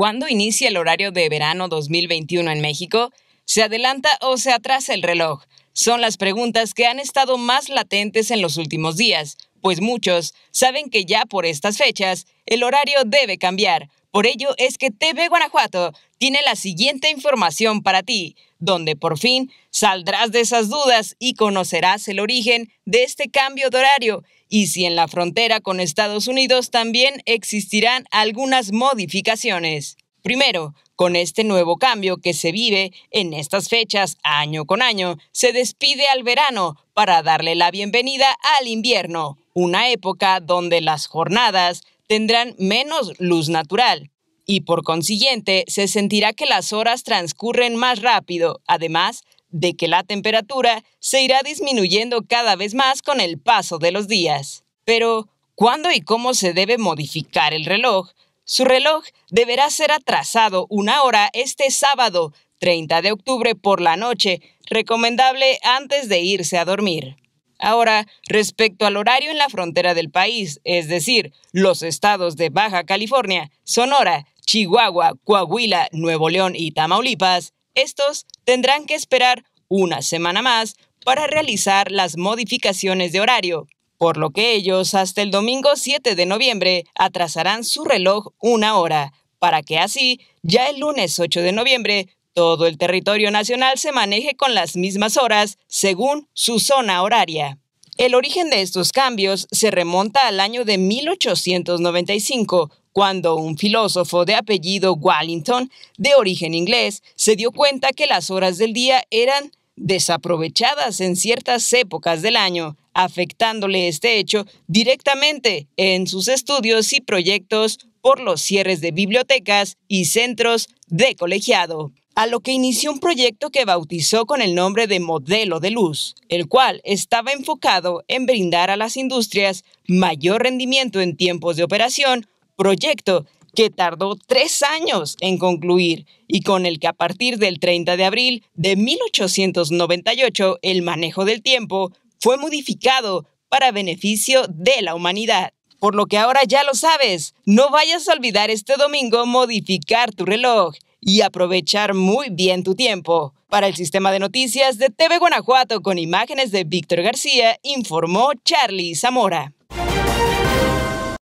¿Cuándo inicia el horario de verano 2021 en México? ¿Se adelanta o se atrasa el reloj? Son las preguntas que han estado más latentes en los últimos días, pues muchos saben que ya por estas fechas el horario debe cambiar por ello es que TV Guanajuato tiene la siguiente información para ti, donde por fin saldrás de esas dudas y conocerás el origen de este cambio de horario y si en la frontera con Estados Unidos también existirán algunas modificaciones. Primero, con este nuevo cambio que se vive en estas fechas año con año, se despide al verano para darle la bienvenida al invierno, una época donde las jornadas tendrán menos luz natural y por consiguiente se sentirá que las horas transcurren más rápido, además de que la temperatura se irá disminuyendo cada vez más con el paso de los días. Pero, ¿cuándo y cómo se debe modificar el reloj? Su reloj deberá ser atrasado una hora este sábado, 30 de octubre por la noche, recomendable antes de irse a dormir. Ahora, respecto al horario en la frontera del país, es decir, los estados de Baja California, Sonora, Chihuahua, Coahuila, Nuevo León y Tamaulipas, estos tendrán que esperar una semana más para realizar las modificaciones de horario, por lo que ellos hasta el domingo 7 de noviembre atrasarán su reloj una hora, para que así ya el lunes 8 de noviembre todo el territorio nacional se maneje con las mismas horas según su zona horaria. El origen de estos cambios se remonta al año de 1895, cuando un filósofo de apellido Wellington, de origen inglés, se dio cuenta que las horas del día eran desaprovechadas en ciertas épocas del año, afectándole este hecho directamente en sus estudios y proyectos por los cierres de bibliotecas y centros de colegiado a lo que inició un proyecto que bautizó con el nombre de Modelo de Luz, el cual estaba enfocado en brindar a las industrias mayor rendimiento en tiempos de operación, proyecto que tardó tres años en concluir y con el que a partir del 30 de abril de 1898 el manejo del tiempo fue modificado para beneficio de la humanidad. Por lo que ahora ya lo sabes, no vayas a olvidar este domingo modificar tu reloj y aprovechar muy bien tu tiempo. Para el sistema de noticias de TV Guanajuato con imágenes de Víctor García, informó Charlie Zamora.